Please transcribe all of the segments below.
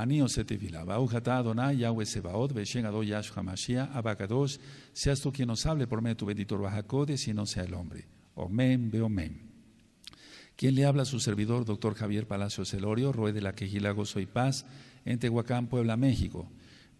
Ani Osetevila, Yahweh Sebaot, Beshen Adó Abacados, seas tú quien nos hable por medio tu bendito Bajacode, si no sea el hombre. Omen, veomen. Quien le habla a su servidor, doctor Javier Palacios Elorio, Rue de la Quejila Gozo Paz, en Tehuacán, Puebla, México.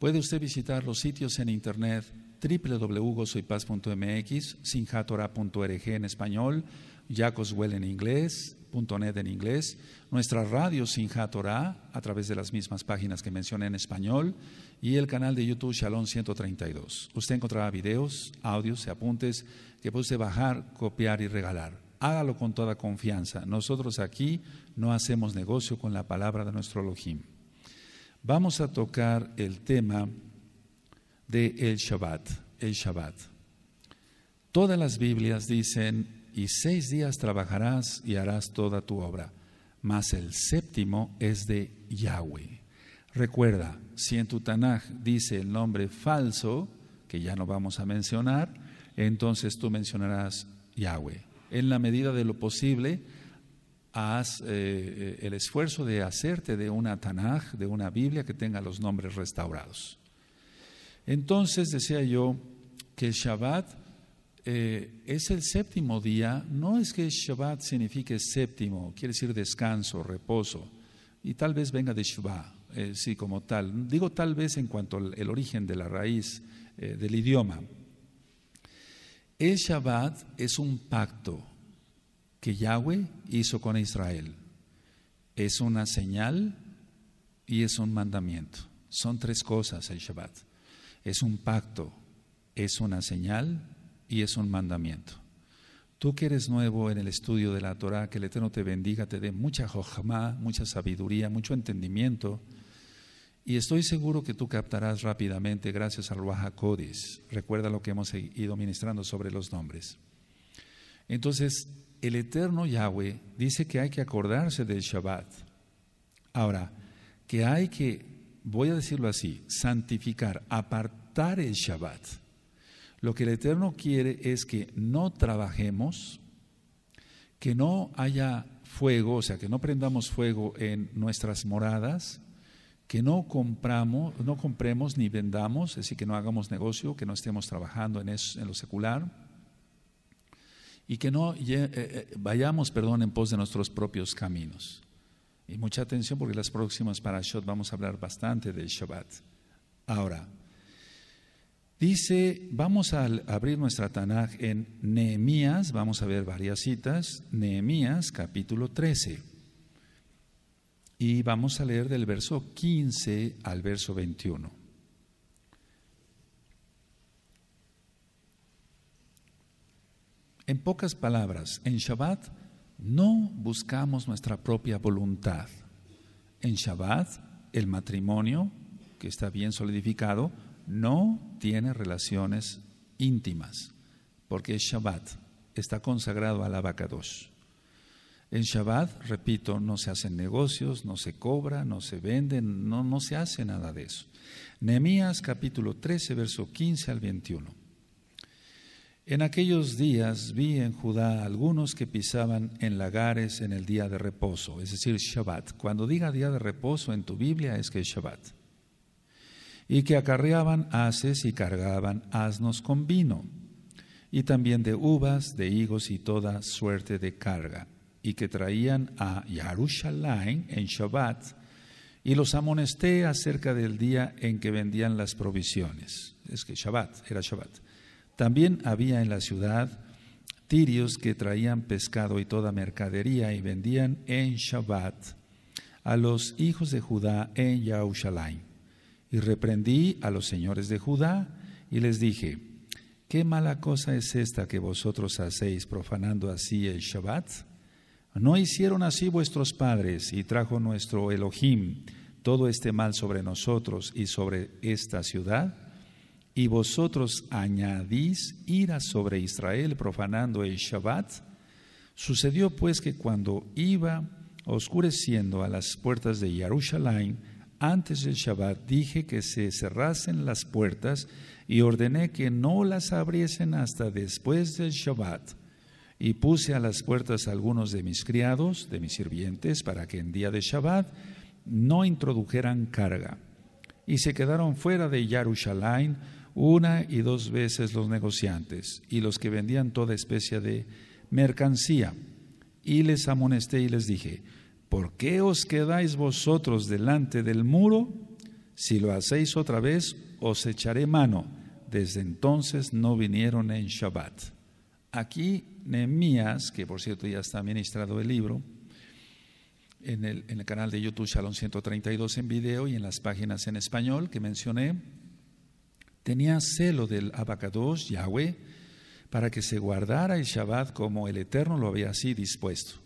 Puede usted visitar los sitios en internet www.gozoypaz.mx, sinjatora.org en español, Jacoswell en inglés, net en inglés, nuestra radio Sinja a través de las mismas páginas que mencioné en español y el canal de YouTube Shalom 132. Usted encontrará videos, audios y apuntes que puede usted bajar, copiar y regalar. Hágalo con toda confianza. Nosotros aquí no hacemos negocio con la palabra de nuestro Elohim. Vamos a tocar el tema de el Shabbat, el Shabbat. Todas las Biblias dicen y seis días trabajarás y harás toda tu obra, mas el séptimo es de Yahweh. Recuerda, si en tu Tanaj dice el nombre falso, que ya no vamos a mencionar, entonces tú mencionarás Yahweh. En la medida de lo posible, haz eh, eh, el esfuerzo de hacerte de una Tanaj, de una Biblia que tenga los nombres restaurados. Entonces decía yo que Shabbat eh, es el séptimo día, no es que Shabbat signifique séptimo, quiere decir descanso, reposo, y tal vez venga de Shabbat, eh, sí, como tal. Digo tal vez en cuanto al el origen de la raíz eh, del idioma. El Shabbat es un pacto que Yahweh hizo con Israel. Es una señal y es un mandamiento. Son tres cosas el Shabbat. Es un pacto, es una señal y es un mandamiento. Tú que eres nuevo en el estudio de la Torah, que el Eterno te bendiga, te dé mucha jojma, mucha sabiduría, mucho entendimiento. Y estoy seguro que tú captarás rápidamente gracias al Wahakodis. Recuerda lo que hemos ido ministrando sobre los nombres. Entonces, el Eterno Yahweh dice que hay que acordarse del Shabbat. Ahora, que hay que, voy a decirlo así, santificar, apartar el Shabbat. Lo que el Eterno quiere es que no trabajemos, que no haya fuego, o sea, que no prendamos fuego en nuestras moradas, que no compramos, no compremos ni vendamos, es decir, que no hagamos negocio, que no estemos trabajando en, lo secular y que no eh, eh, vayamos, perdón, en pos de nuestros propios caminos. Y mucha atención porque las próximas parashot vamos a hablar bastante del Shabbat. Ahora, Dice, vamos a abrir nuestra Tanaj en Nehemías, vamos a ver varias citas, Nehemías capítulo 13. Y vamos a leer del verso 15 al verso 21. En pocas palabras, en Shabbat no buscamos nuestra propia voluntad. En Shabbat, el matrimonio, que está bien solidificado, no tiene relaciones íntimas, porque es Shabbat, está consagrado al abacadosh. En Shabbat, repito, no se hacen negocios, no se cobra, no se vende, no, no se hace nada de eso. Nehemías capítulo 13, verso 15 al 21. En aquellos días vi en Judá algunos que pisaban en lagares en el día de reposo, es decir, Shabbat. Cuando diga día de reposo en tu Biblia es que es Shabbat y que acarreaban haces y cargaban asnos con vino, y también de uvas, de higos y toda suerte de carga, y que traían a Yarushalayim en Shabbat, y los amonesté acerca del día en que vendían las provisiones. Es que Shabbat, era Shabbat. También había en la ciudad tirios que traían pescado y toda mercadería y vendían en Shabbat a los hijos de Judá en Yahushalaim. Y reprendí a los señores de Judá y les dije, ¿qué mala cosa es esta que vosotros hacéis profanando así el Shabbat? No hicieron así vuestros padres y trajo nuestro Elohim todo este mal sobre nosotros y sobre esta ciudad. Y vosotros añadís ira sobre Israel profanando el Shabbat. Sucedió pues que cuando iba oscureciendo a las puertas de Jerusalén, antes del Shabbat dije que se cerrasen las puertas y ordené que no las abriesen hasta después del Shabbat. Y puse a las puertas algunos de mis criados, de mis sirvientes, para que en día de Shabbat no introdujeran carga. Y se quedaron fuera de Yarushalayim una y dos veces los negociantes y los que vendían toda especie de mercancía. Y les amonesté y les dije, ¿por qué os quedáis vosotros delante del muro? Si lo hacéis otra vez, os echaré mano. Desde entonces no vinieron en Shabbat. Aquí Nehemías, que por cierto ya está ministrado el libro, en el, canal de YouTube Shalom 132 en video y en las páginas en español que mencioné, tenía celo del Abacados, Yahweh, para que se guardara el Shabbat como el Eterno lo había así dispuesto.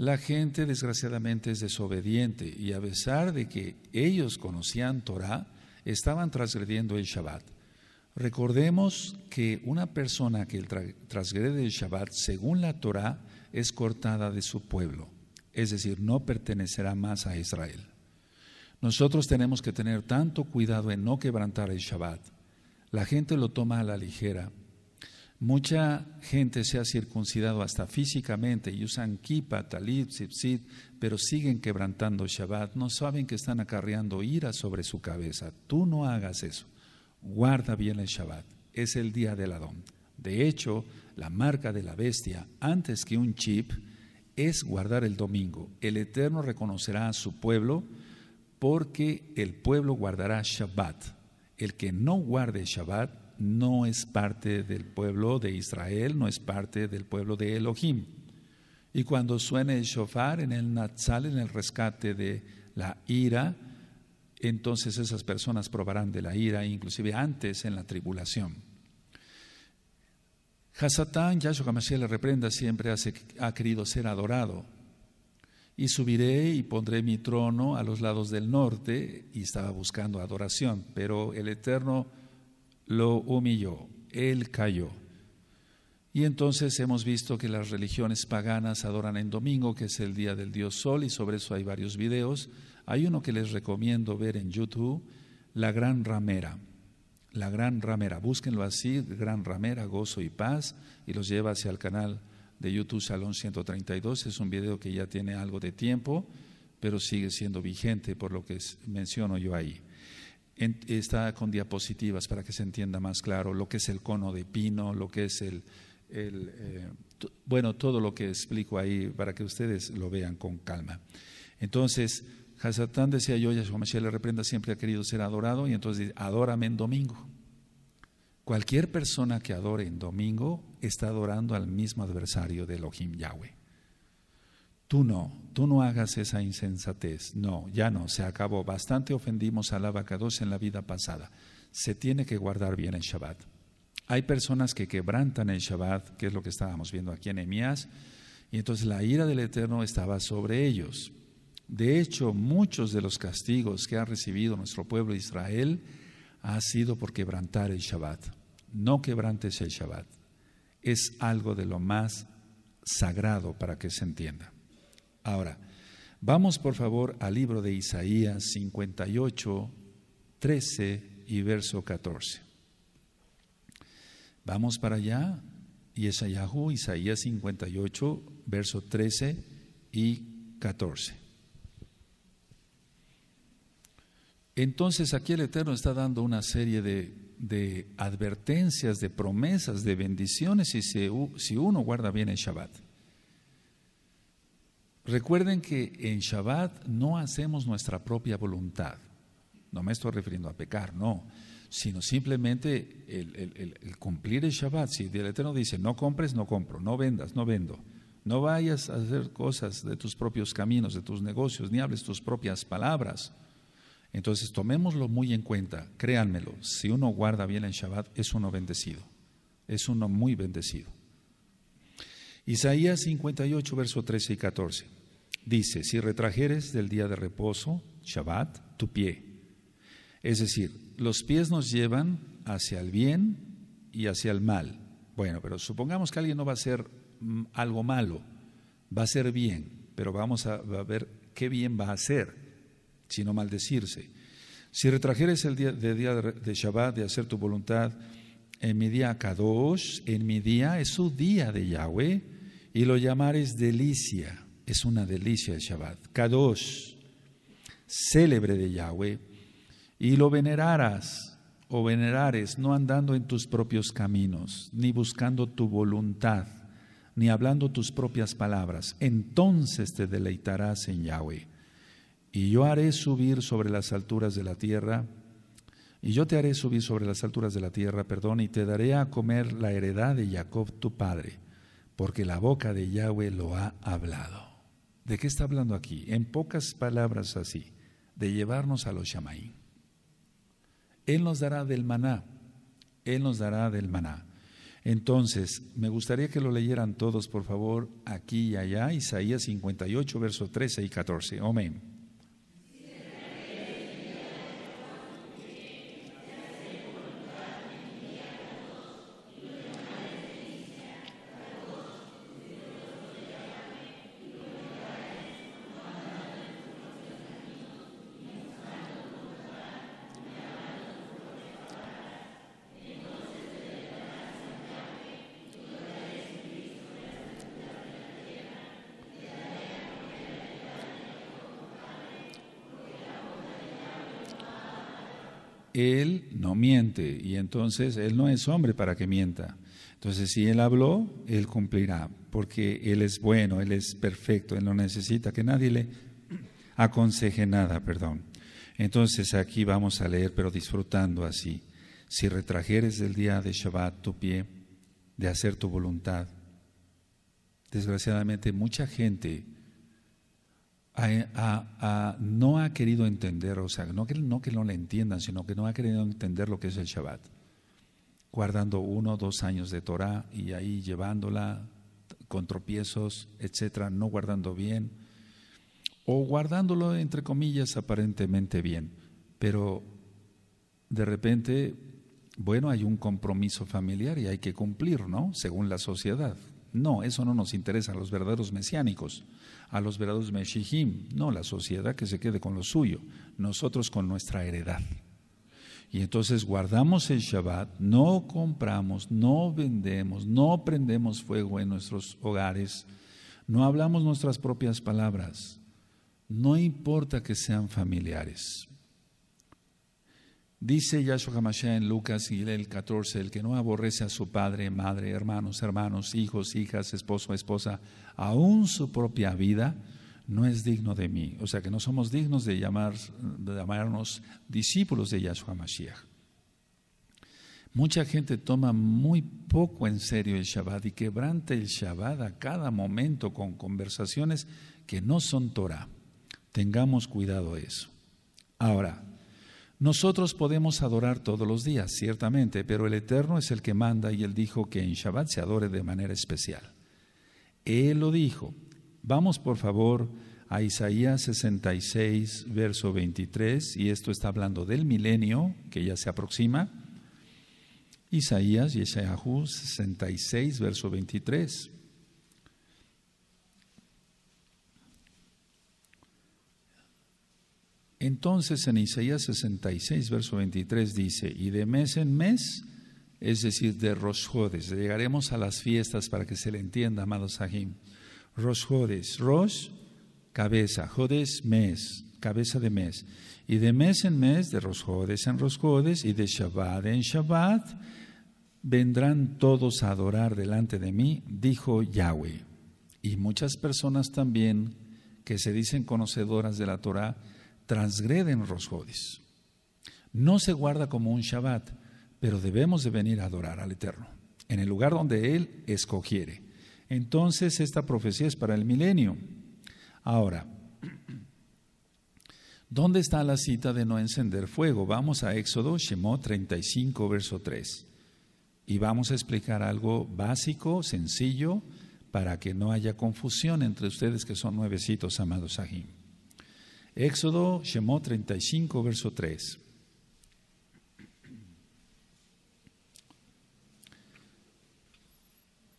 La gente desgraciadamente es desobediente y a pesar de que ellos conocían Torah, estaban transgrediendo el Shabbat. Recordemos que una persona que transgrede el Shabbat según la Torah es cortada de su pueblo, es decir, no pertenecerá más a Israel. Nosotros tenemos que tener tanto cuidado en no quebrantar el Shabbat. La gente lo toma a la ligera Mucha gente se ha circuncidado hasta físicamente y usan kipa, talib, sipsit, pero siguen quebrantando Shabbat. No saben que están acarreando ira sobre su cabeza. Tú no hagas eso. Guarda bien el Shabbat. Es el día del Adón. De hecho, la marca de la bestia, antes que un chip, es guardar el domingo. El Eterno reconocerá a su pueblo porque el pueblo guardará Shabbat. El que no guarde Shabbat no es parte del pueblo de Israel, no es parte del pueblo de Elohim. Y cuando suene el shofar en el Natsal, en el rescate de la ira, entonces esas personas probarán de la ira, inclusive antes en la tribulación. Hasatán, Yahshua Mashiach le reprenda, siempre ha querido ser adorado. Y subiré y pondré mi trono a los lados del norte, y estaba buscando adoración, pero el Eterno lo humilló, él cayó. Y entonces hemos visto que las religiones paganas adoran en domingo, que es el día del dios sol, y sobre eso hay varios videos. Hay uno que les recomiendo ver en YouTube, La Gran Ramera. La Gran Ramera, búsquenlo así, Gran Ramera, Gozo y Paz, y los lleva hacia el canal de YouTube Salón 132. Es un video que ya tiene algo de tiempo, pero sigue siendo vigente por lo que menciono yo ahí está con diapositivas para que se entienda más claro lo que es el cono de pino, lo que es el, eh, bueno, todo lo que explico ahí para que ustedes lo vean con calma. Entonces, Hasatán decía yo, Yahshua Mashiach le reprenda, siempre ha querido ser adorado, y entonces dice, adórame en domingo. Cualquier persona que adore en domingo está adorando al mismo adversario de Elohim Yahweh tú no, tú no hagas esa insensatez. No, ya no, se acabó. Bastante ofendimos a la vaca abacados en la vida pasada. Se tiene que guardar bien el Shabbat. Hay personas que quebrantan el Shabbat, que es lo que estábamos viendo aquí en Emias, y entonces la ira del Eterno estaba sobre ellos. De hecho, muchos de los castigos que ha recibido nuestro pueblo Israel ha sido por quebrantar el Shabbat. No quebrantes el Shabbat. Es algo de lo más sagrado para que se entienda. Ahora, vamos por favor al libro de Isaías 58, 13 y verso 14. Vamos para allá. Yesayahu, Isaías 58, verso 13 y 14. Entonces aquí el Eterno está dando una serie de, advertencias, de promesas, de bendiciones si uno guarda bien el Shabbat. Recuerden que en Shabbat no hacemos nuestra propia voluntad. No me estoy refiriendo a pecar, no, sino simplemente el, cumplir el Shabbat. Si el Eterno dice, no compres, no compro, no vendas, no vendo. No vayas a hacer cosas de tus propios caminos, de tus negocios, ni hables tus propias palabras. Entonces tomémoslo muy en cuenta, créanmelo, si uno guarda bien el Shabbat es uno bendecido, es uno muy bendecido. Isaías 58, verso 13 y 14. Dice, si retrajeres del día de reposo, Shabbat, tu pie. Es decir, los pies nos llevan hacia el bien y hacia el mal. Bueno, pero supongamos que alguien no va a hacer mm, algo malo, va a ser bien, pero vamos a, ver qué bien va a hacer, sino maldecirse. Si retrajeres el día de, día de Shabbat de hacer tu voluntad en mi día Kadosh, en mi día es su día de Yahweh, y lo llamares delicia es una delicia el Shabbat. Kadosh, célebre de Yahweh, y lo venerarás o venerares, no andando en tus propios caminos, ni buscando tu voluntad, ni hablando tus propias palabras. Entonces te deleitarás en Yahweh. Y yo haré subir sobre las alturas de la tierra, y yo te haré subir sobre las alturas de la tierra, perdón, y te daré a comer la heredad de Jacob tu padre, porque la boca de Yahweh lo ha hablado. ¿De qué está hablando aquí? En pocas palabras así, de llevarnos a los Shamaín. Él nos dará del maná, Él nos dará del maná. Entonces, me gustaría que lo leyeran todos, por favor, aquí y allá, Isaías 58, verso 13 y 14. Amén. entonces Él no es hombre para que mienta. Entonces, si Él habló, Él cumplirá, porque Él es bueno, Él es perfecto, Él no necesita que nadie le aconseje nada, perdón. Entonces aquí vamos a leer, pero disfrutando así. Si retrajeres del día de Shabbat tu pie de hacer tu voluntad, desgraciadamente mucha gente no ha querido entender, o sea, no que, no que le entiendan, sino que no ha querido entender lo que es el Shabbat. Guardando uno o dos años de Torah y ahí llevándola con tropiezos, etcétera, no guardando bien, o guardándolo entre comillas aparentemente bien, pero de repente, bueno, hay un compromiso familiar y hay que cumplir, ¿no? Según la sociedad. No, eso no nos interesa a los verdaderos mesiánicos a los verados Meshihim. No, la sociedad que se quede con lo suyo, nosotros con nuestra heredad. Y entonces guardamos el Shabbat, no compramos, no vendemos, no prendemos fuego en nuestros hogares, no hablamos nuestras propias palabras, no importa que sean familiares. Dice Yahshua Hamashiach en Lucas y el 14, el que no aborrece a su padre, madre, hermanos, hermanos, hijos, hijas, esposo, esposa, aún su propia vida, no es digno de mí. O sea que no somos dignos de, llamar, de llamarnos discípulos de Yahshua Hamashiach. Mucha gente toma muy poco en serio el Shabbat y quebrante el Shabbat a cada momento con conversaciones que no son Torah. Tengamos cuidado eso. Ahora, nosotros podemos adorar todos los días, ciertamente, pero el Eterno es el que manda y Él dijo que en Shabbat se adore de manera especial. Él lo dijo. Vamos, por favor, a Isaías 66, verso 23, y esto está hablando del milenio que ya se aproxima. Isaías, y 66, verso 23. Entonces en Isaías 66, verso 23 dice, y de mes en mes, es decir, de Rosjodes, llegaremos a las fiestas para que se le entienda, amados Sahim. Rosjodes, Ros, cabeza, Jodes, mes, cabeza de mes. Y de mes en mes, de Rosjodes en Rosjodes y de Shabbat en Shabbat, vendrán todos a adorar delante de mí, dijo Yahweh. Y muchas personas también que se dicen conocedoras de la Torah, transgreden jodis No se guarda como un Shabbat, pero debemos de venir a adorar al Eterno, en el lugar donde Él escogiere. Entonces esta profecía es para el milenio. Ahora, ¿dónde está la cita de no encender fuego? Vamos a Éxodo, Shemot 35, verso 3. Y vamos a explicar algo básico, sencillo, para que no haya confusión entre ustedes que son nuevecitos, amados Sahim. Éxodo, Shemot 35, verso 3.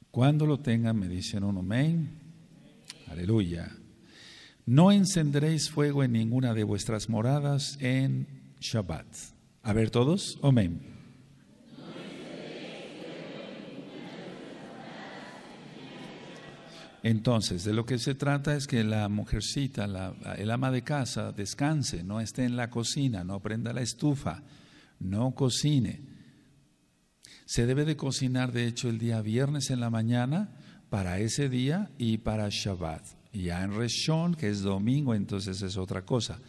Cuando lo tengan, me dicen un amén. Aleluya. No encenderéis fuego en ninguna de vuestras moradas en Shabbat. A ver todos, amén. Entonces, de lo que se trata es que la mujercita, el ama de casa, descanse, no esté en la cocina, no prenda la estufa, no cocine. Se debe de cocinar, de hecho, el día viernes en la mañana para ese día y para Shabbat. Ya en Reshon, que es domingo, entonces es otra cosa.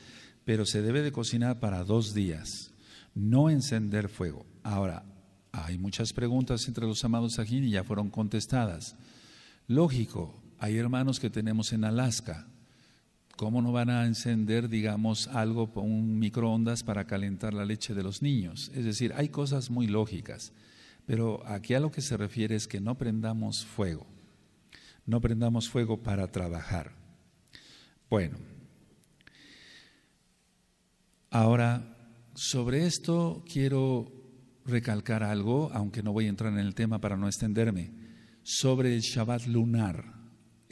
Pero se debe de cocinar para dos días, no encender fuego. Ahora, hay muchas preguntas entre los amados aquí y ya fueron contestadas. Lógico, hay hermanos que tenemos en Alaska. ¿Cómo no van a encender, digamos, algo, un microondas para calentar la leche de los niños? Es decir, hay cosas muy lógicas. Pero aquí a lo que se refiere es que no prendamos fuego. No prendamos fuego para trabajar. Bueno, ahora sobre esto quiero recalcar algo, aunque no voy a entrar en el tema para no extenderme, sobre el Shabbat lunar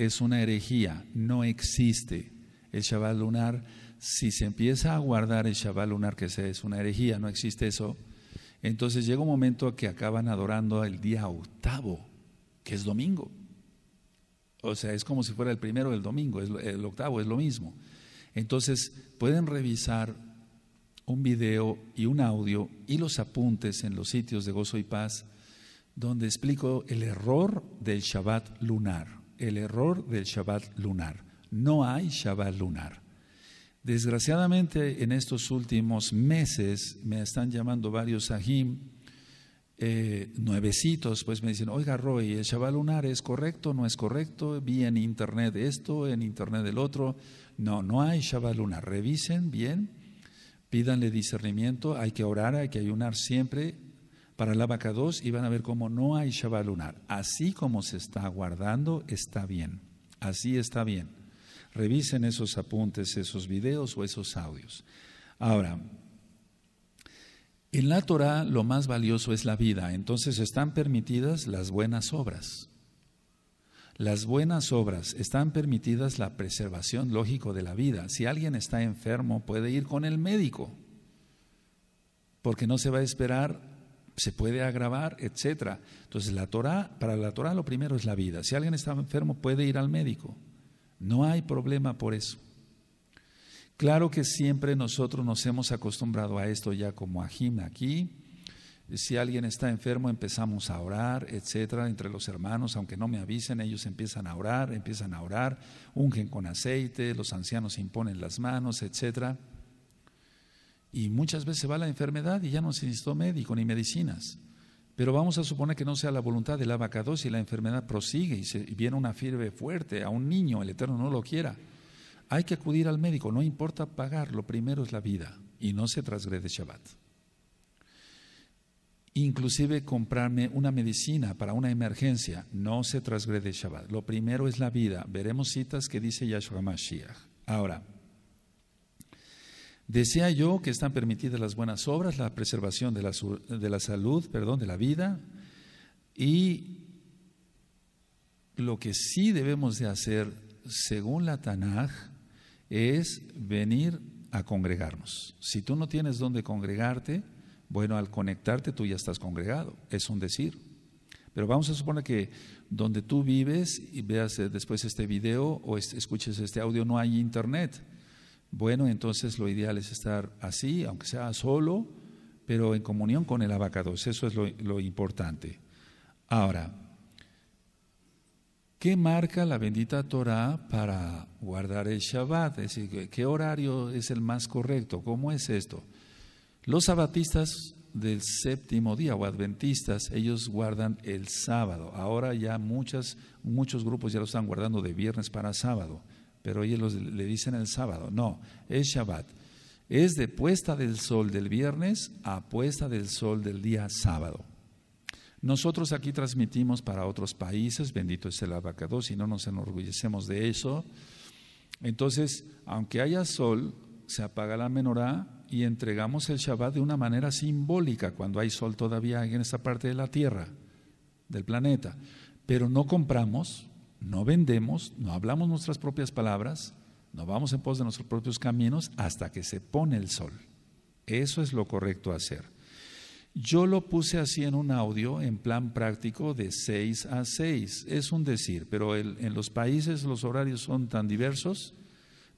es una herejía, no existe. El Shabbat lunar, si se empieza a guardar el Shabbat lunar, que es una herejía, no existe eso, entonces llega un momento que acaban adorando el día octavo, que es domingo. O sea, es como si fuera el primero del domingo, el octavo es lo mismo. Entonces, pueden revisar un video y un audio y los apuntes en los sitios de Gozo y Paz, donde explico el error del Shabbat lunar el error del Shabbat lunar. No hay Shabbat lunar. Desgraciadamente, en estos últimos meses me están llamando varios sahim eh, nuevecitos, pues me dicen, oiga Roy, ¿el Shabbat lunar es correcto no es correcto? Vi en internet esto, en internet el otro. No, no hay Shabbat lunar. Revisen bien, pídanle discernimiento, hay que orar, hay que ayunar siempre para la vaca 2 y van a ver cómo no hay Shabbat lunar. Así como se está guardando, está bien. Así está bien. Revisen esos apuntes, esos videos o esos audios. Ahora, en la Torah lo más valioso es la vida, entonces están permitidas las buenas obras. Las buenas obras están permitidas la preservación lógico de la vida. Si alguien está enfermo puede ir con el médico, porque no se va a esperar se puede agravar, etcétera. Entonces, la Torah, para la Torah lo primero es la vida. Si alguien está enfermo puede ir al médico. No hay problema por eso. Claro que siempre nosotros nos hemos acostumbrado a esto ya como ajim aquí. Si alguien está enfermo empezamos a orar, etcétera, entre los hermanos, aunque no me avisen, ellos empiezan a orar, empiezan a orar, ungen con aceite, los ancianos imponen las manos, etcétera. Y muchas veces va la enfermedad y ya no se necesitó médico ni medicinas. Pero vamos a suponer que no sea la voluntad del abacado y la enfermedad prosigue y, se, viene una fiebre fuerte a un niño, el Eterno no lo quiera. Hay que acudir al médico, no importa pagar, lo primero es la vida y no se transgrede Shabbat. Inclusive comprarme una medicina para una emergencia, no se transgrede Shabbat. Lo primero es la vida. Veremos citas que dice Yahshua Mashiach. Ahora, Desea yo que están permitidas las buenas obras, la preservación de la, de la salud, perdón, de la vida, y lo que sí debemos de hacer, según la Tanaj, es venir a congregarnos. Si tú no tienes dónde congregarte, bueno, al conectarte tú ya estás congregado, es un decir. Pero vamos a suponer que donde tú vives y veas eh, después este video o escuches este audio, no hay internet. Bueno, entonces lo ideal es estar así, aunque sea solo, pero en comunión con el abacado, Eso es lo, importante. Ahora, ¿qué marca la bendita Torah para guardar el Shabbat? Es decir, ¿qué horario es el más correcto? ¿Cómo es esto? Los sabatistas del séptimo día o adventistas, ellos guardan el sábado. Ahora ya muchas, muchos grupos ya lo están guardando de viernes para sábado pero ellos le dicen el sábado. No, es Shabbat. Es de puesta del sol del viernes a puesta del sol del día sábado. Nosotros aquí transmitimos para otros países, bendito es el abacado, si no nos enorgullecemos de eso. Entonces, aunque haya sol, se apaga la menorá y entregamos el Shabbat de una manera simbólica, cuando hay sol todavía en esa parte de la Tierra, del planeta. Pero no compramos, no vendemos, no hablamos nuestras propias palabras, no vamos en pos de nuestros propios caminos hasta que se pone el sol. Eso es lo correcto hacer. Yo lo puse así en un audio, en plan práctico, de 6 a 6. Es un decir, pero en los países los horarios son tan diversos.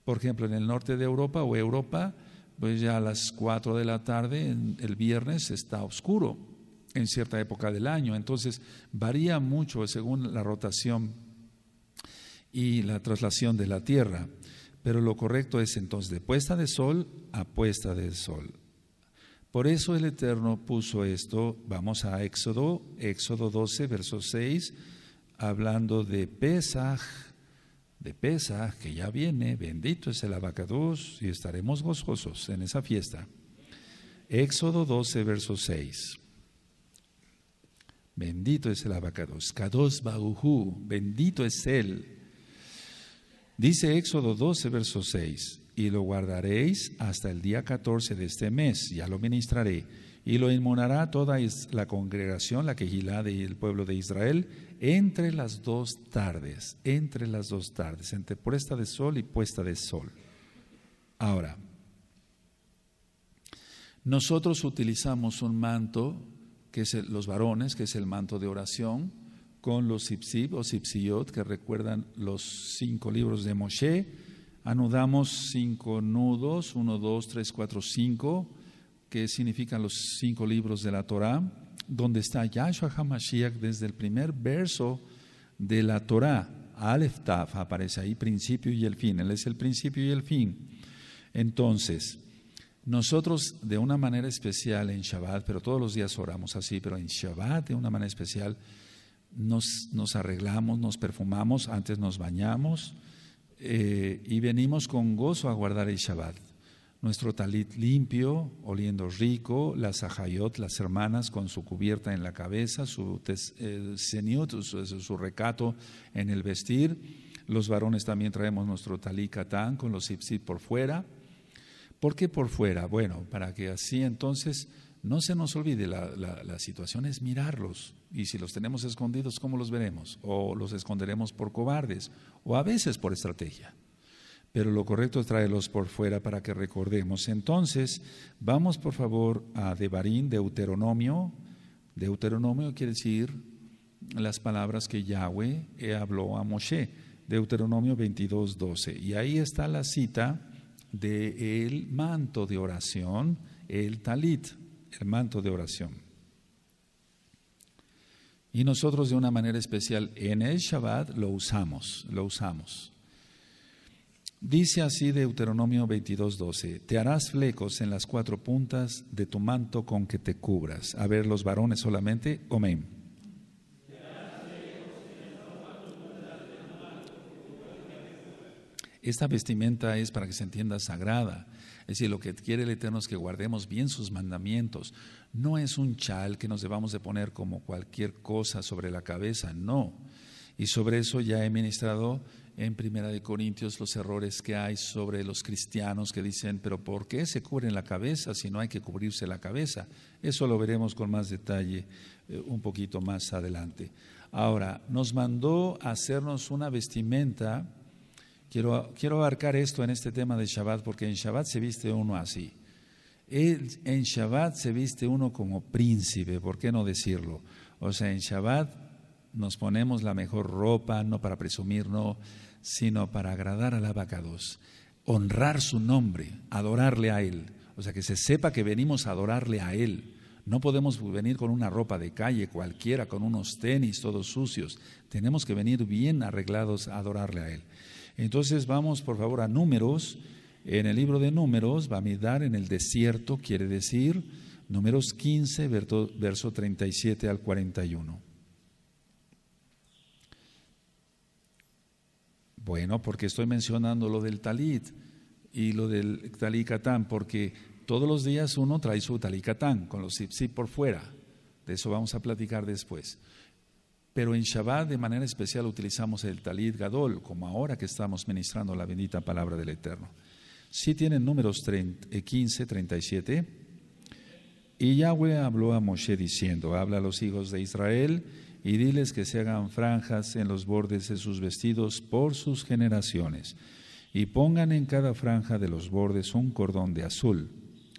Por ejemplo, en el norte de Europa o Europa, pues ya a las 4 de la tarde, el viernes, está oscuro en cierta época del año. Entonces, varía mucho según la rotación y la traslación de la tierra. Pero lo correcto es entonces de puesta de sol a puesta de sol. Por eso el Eterno puso esto. Vamos a Éxodo, Éxodo 12, verso 6, hablando de Pesaj, de Pesaj, que ya viene, bendito es el abacados y estaremos gozosos en esa fiesta. Éxodo 12, verso 6. Bendito es el abacados. Kados Bauhu, bendito es él. Dice Éxodo 12, verso 6, y lo guardaréis hasta el día 14 de este mes, ya lo ministraré, y lo inmunará toda la congregación, la quejilá del pueblo de Israel, entre las dos tardes, entre las dos tardes, entre puesta de sol y puesta de sol. Ahora, nosotros utilizamos un manto, que es los varones, que es el manto de oración, con los Sipsib o que recuerdan los cinco libros de Moshe. Anudamos cinco nudos, uno, dos, tres, cuatro, cinco, que significan los cinco libros de la Torá, donde está Yahshua HaMashiach desde el primer verso de la Torá. Aleftaf, Taf aparece ahí, principio y el fin. Él es el principio y el fin. Entonces, nosotros de una manera especial en Shabbat, pero todos los días oramos así, pero en Shabbat de una manera especial, nos, nos arreglamos, nos perfumamos, antes nos bañamos eh, y venimos con gozo a guardar el Shabbat. Nuestro talit limpio, oliendo rico, las ajayot, las hermanas con su cubierta en la cabeza, su eh, su, recato en el vestir. Los varones también traemos nuestro talit katán con los ipsit por fuera. ¿Por qué por fuera? Bueno, para que así entonces no se nos olvide, la, situación es mirarlos y si los tenemos escondidos, ¿cómo los veremos? O los esconderemos por cobardes o a veces por estrategia. Pero lo correcto es traerlos por fuera para que recordemos. Entonces, vamos por favor a Devarín, Deuteronomio. Deuteronomio quiere decir las palabras que Yahweh habló a Moshe. Deuteronomio 22, 12. Y ahí está la cita del el manto de oración, el talit el manto de oración. Y nosotros de una manera especial en el Shabbat lo usamos, lo usamos. Dice así Deuteronomio 12 te harás flecos en las cuatro puntas de tu manto con que te cubras. A ver, los varones solamente, amén. Esta vestimenta es, para que se entienda, sagrada. Es decir, lo que quiere el Eterno es que guardemos bien sus mandamientos. No es un chal que nos debamos de poner como cualquier cosa sobre la cabeza, no. Y sobre eso ya he ministrado en Primera de Corintios los errores que hay sobre los cristianos que dicen, pero ¿por qué se cubren la cabeza si no hay que cubrirse la cabeza? Eso lo veremos con más detalle eh, un poquito más adelante. Ahora, nos mandó hacernos una vestimenta Quiero, abarcar esto en este tema de Shabbat, porque en Shabbat se viste uno así. en Shabbat se viste uno como príncipe, ¿por qué no decirlo? O sea, en Shabbat nos ponemos la mejor ropa, no para presumir, no, sino para agradar al abacados, honrar su nombre, adorarle a él. O sea, que se sepa que venimos a adorarle a él. No podemos venir con una ropa de calle cualquiera, con unos tenis todos sucios. Tenemos que venir bien arreglados a adorarle a él. Entonces vamos por favor a números. En el libro de números, va a mirar en el desierto quiere decir números 15, verso 37 al 41. Bueno, porque estoy mencionando lo del talit y lo del talicatán, porque todos los días uno trae su talicatán con los zip por fuera. De eso vamos a platicar después. Pero en Shabbat de manera especial utilizamos el Talit Gadol, como ahora que estamos ministrando la bendita palabra del Eterno. sí tienen números 15, 37. Eh, y Yahweh habló a Moshe diciendo, habla a los hijos de Israel y diles que se hagan franjas en los bordes de sus vestidos por sus generaciones, y pongan en cada franja de los bordes un cordón de azul,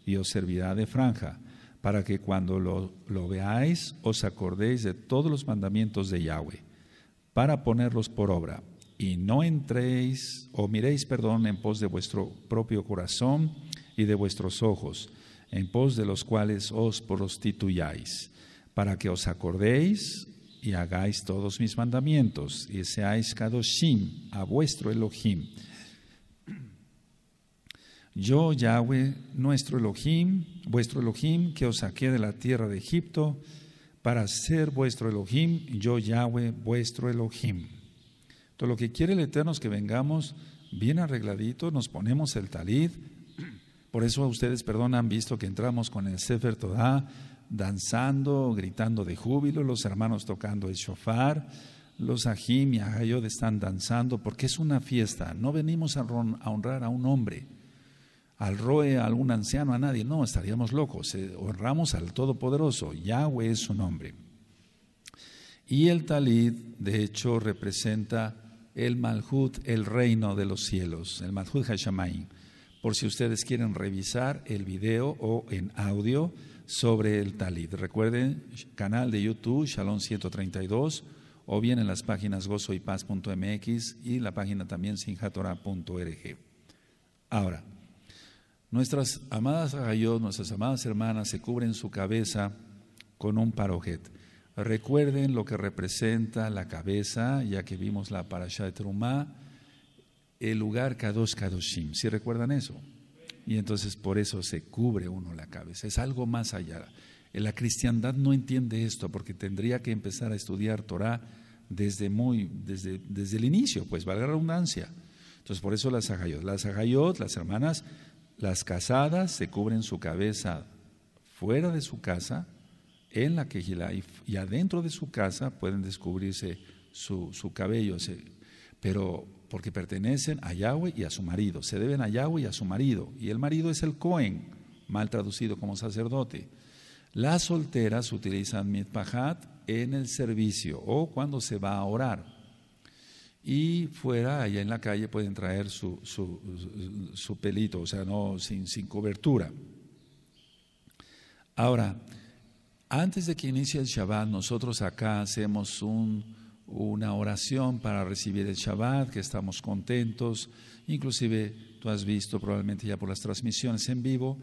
y os servirá de franja para que cuando lo, veáis os acordéis de todos los mandamientos de Yahweh, para ponerlos por obra, y no entréis o miréis, perdón, en pos de vuestro propio corazón y de vuestros ojos, en pos de los cuales os prostituyáis, para que os acordéis y hagáis todos mis mandamientos, y seáis Kadoshim a vuestro Elohim, yo, Yahweh, nuestro Elohim, vuestro Elohim, que os saqué de la tierra de Egipto, para ser vuestro Elohim, yo, Yahweh, vuestro Elohim. Todo lo que quiere el Eterno es que vengamos bien arregladitos, nos ponemos el talid. Por eso ustedes, perdón, han visto que entramos con el Sefer Todá, danzando, gritando de júbilo, los hermanos tocando el shofar, los ajim y ajayod están danzando, porque es una fiesta. No venimos a honrar a un hombre al Roe, a algún anciano, a nadie. No, estaríamos locos. Eh, honramos al Todopoderoso. Yahweh es su nombre. Y el talid, de hecho, representa el Malhut, el reino de los cielos, el Malhut Hashamayim. Por si ustedes quieren revisar el video o en audio sobre el talid. Recuerden, canal de YouTube, Shalom 132, o bien en las páginas gozoypaz.mx y la página también sinjatora.org. Ahora, Nuestras amadas agayot, nuestras amadas hermanas, se cubren su cabeza con un parojet. Recuerden lo que representa la cabeza, ya que vimos la parasha de Trumá, el lugar Kadosh Kadoshim. ¿Sí recuerdan eso? Y entonces por eso se cubre uno la cabeza. Es algo más allá. La cristiandad no entiende esto porque tendría que empezar a estudiar Torah desde, muy, desde, desde el inicio, pues valga la redundancia. Entonces por eso las ajayot, las ajayot, las hermanas las casadas se cubren su cabeza fuera de su casa, en la quejila, y, adentro de su casa pueden descubrirse su, cabello, pero porque pertenecen a Yahweh y a su marido, se deben a Yahweh y a su marido, y el marido es el Cohen, mal traducido como sacerdote. Las solteras utilizan mitpahat en el servicio o cuando se va a orar y fuera, allá en la calle, pueden traer su, pelito, o sea, no sin, sin cobertura. Ahora, antes de que inicie el Shabbat, nosotros acá hacemos un, una oración para recibir el Shabbat, que estamos contentos. Inclusive tú has visto probablemente ya por las transmisiones en vivo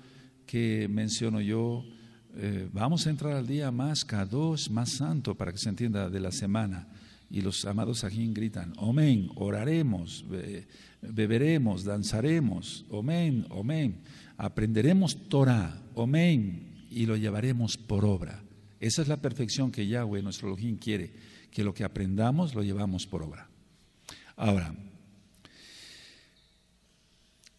que menciono yo, eh, vamos a entrar al día más cada dos más santo, para que se entienda de la semana. Y los amados sajín gritan, amén, oraremos, beberemos, danzaremos, amén, amén, aprenderemos Torah, amén, y lo llevaremos por obra. Esa es la perfección que Yahweh, nuestro Elohim, quiere, que lo que aprendamos lo llevamos por obra. Ahora,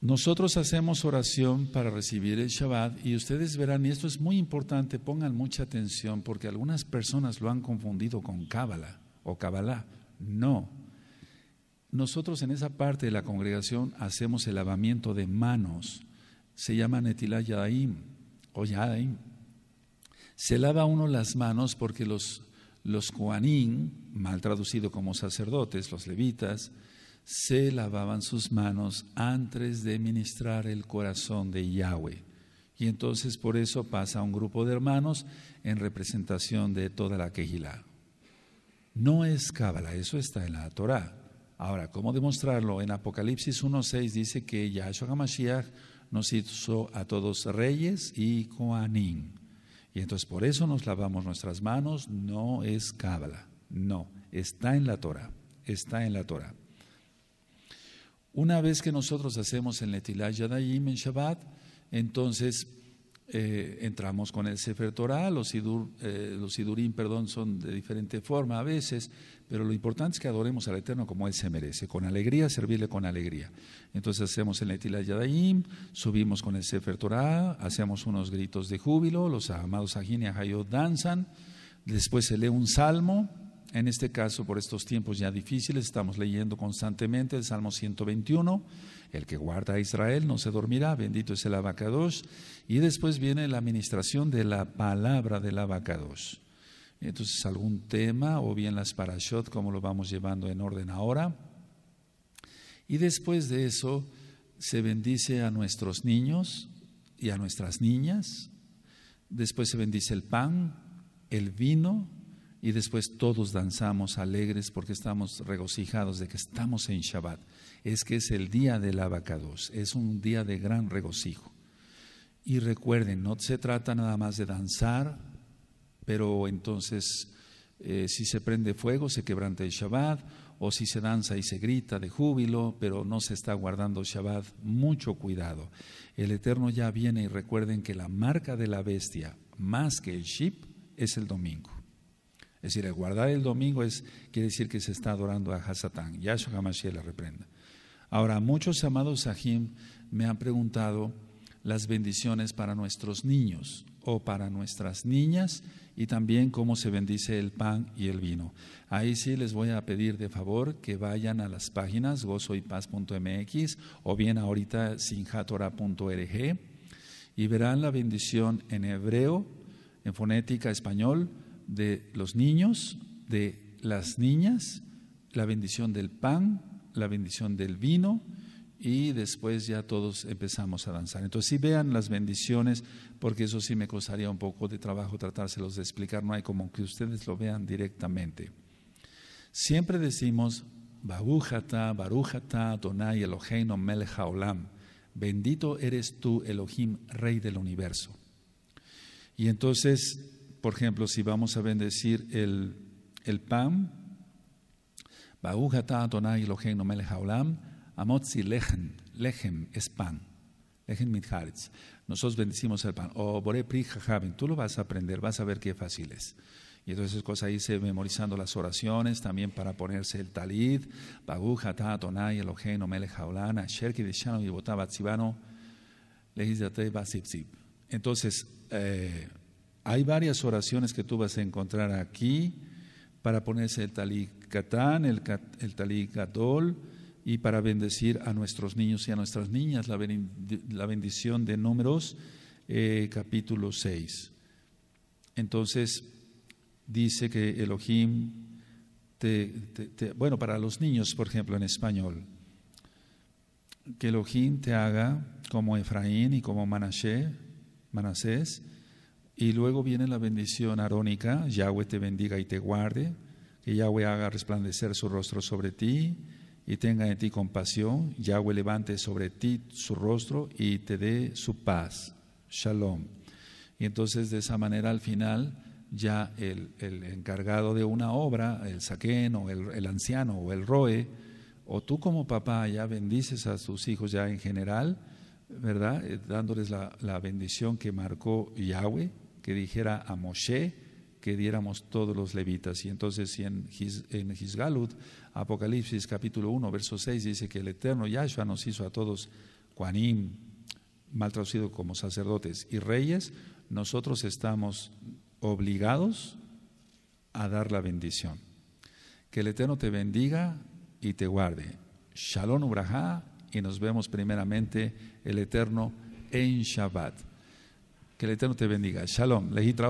nosotros hacemos oración para recibir el Shabbat y ustedes verán, y esto es muy importante, pongan mucha atención porque algunas personas lo han confundido con Cábala o Kabbalah. No. Nosotros en esa parte de la congregación hacemos el lavamiento de manos. Se llama Netilah Yadaim o Yadaim. Se lava uno las manos porque los, los mal traducido como sacerdotes, los levitas, se lavaban sus manos antes de ministrar el corazón de Yahweh. Y entonces por eso pasa un grupo de hermanos en representación de toda la Kehilá. No es cábala, eso está en la Torá. Ahora, ¿cómo demostrarlo? En Apocalipsis 1.6 dice que Yahshua HaMashiach nos hizo a todos reyes y Koanim. Y entonces por eso nos lavamos nuestras manos, no es cábala, no, está en la Torah, está en la Torah. Una vez que nosotros hacemos el Netilah Yadayim en Shabbat, entonces eh, entramos con el Sefer Torah, los, sidur, eh, los sidurim, perdón, son de diferente forma a veces, pero lo importante es que adoremos al Eterno como Él se merece, con alegría, servirle con alegría. Entonces hacemos el Netila Yadayim, subimos con el Sefer Torah, hacemos unos gritos de júbilo, los amados Ajin y danzan, después se lee un salmo, en este caso, por estos tiempos ya difíciles, estamos leyendo constantemente el Salmo 121, el que guarda a Israel no se dormirá, bendito es el abacados, y después viene la administración de la palabra del abacados. Entonces, algún tema o bien las parashot, como lo vamos llevando en orden ahora. Y después de eso, se bendice a nuestros niños y a nuestras niñas. Después se bendice el pan, el vino, y después todos danzamos alegres porque estamos regocijados de que estamos en Shabbat. Es que es el día del abacados, es un día de gran regocijo. Y recuerden, no se trata nada más de danzar, pero entonces eh, si se prende fuego se quebranta el Shabbat, o si se danza y se grita de júbilo, pero no se está guardando Shabbat, mucho cuidado. El Eterno ya viene y recuerden que la marca de la bestia, más que el ship, es el domingo. Es decir, el guardar el domingo es, quiere decir que se está adorando a Hasatán. jamás Hamashiach la reprenda. Ahora, muchos amados Sahim me han preguntado las bendiciones para nuestros niños o para nuestras niñas y también cómo se bendice el pan y el vino. Ahí sí les voy a pedir de favor que vayan a las páginas gozoypaz.mx o bien ahorita sinjatora.org e y verán la bendición en hebreo, en fonética español, de los niños, de las niñas, la bendición del pan, la bendición del vino y después ya todos empezamos a danzar. Entonces si vean las bendiciones, porque eso sí me costaría un poco de trabajo tratárselos de explicar, no hay como que ustedes lo vean directamente. Siempre decimos, Babújata, barújata Donai Eloheino, bendito eres tú Elohim, Rey del Universo. Y entonces por ejemplo, si vamos a bendecir el, el pan, Amotzi lejem, lejem es pan. Lejem Nosotros bendecimos el pan. O bore pri tú lo vas a aprender, vas a ver qué fácil es. Y entonces es cosa se memorizando las oraciones, también para ponerse el talid, baguja ta tonai eloheinu melech haolana, de deshano y botaba tzibano, lejizate basipzib. Entonces, eh, hay varias oraciones que tú vas a encontrar aquí para ponerse el talikatán, el, el y para bendecir a nuestros niños y a nuestras niñas, la, bendición de Números, eh, capítulo 6. Entonces, dice que Elohim, te, bueno, para los niños, por ejemplo, en español, que Elohim te haga como Efraín y como Manashe, Manasés, y luego viene la bendición arónica, Yahweh te bendiga y te guarde, que Yahweh haga resplandecer su rostro sobre ti y tenga en ti compasión, Yahweh levante sobre ti su rostro y te dé su paz. Shalom. Y entonces de esa manera al final ya el, encargado de una obra, el saquén o el, anciano o el roe, o tú como papá ya bendices a sus hijos ya en general, ¿verdad? Eh, dándoles la, bendición que marcó Yahweh, que dijera a Moshe que diéramos todos los levitas. Y entonces en, en Apocalipsis capítulo 1, verso 6, dice que el eterno Yahshua nos hizo a todos Juanim, mal traducido como sacerdotes y reyes, nosotros estamos obligados a dar la bendición. Que el Eterno te bendiga y te guarde. Shalom Ubraja, y nos vemos primeramente el Eterno en Shabbat. Que el Eterno te bendiga. Shalom. Lejitra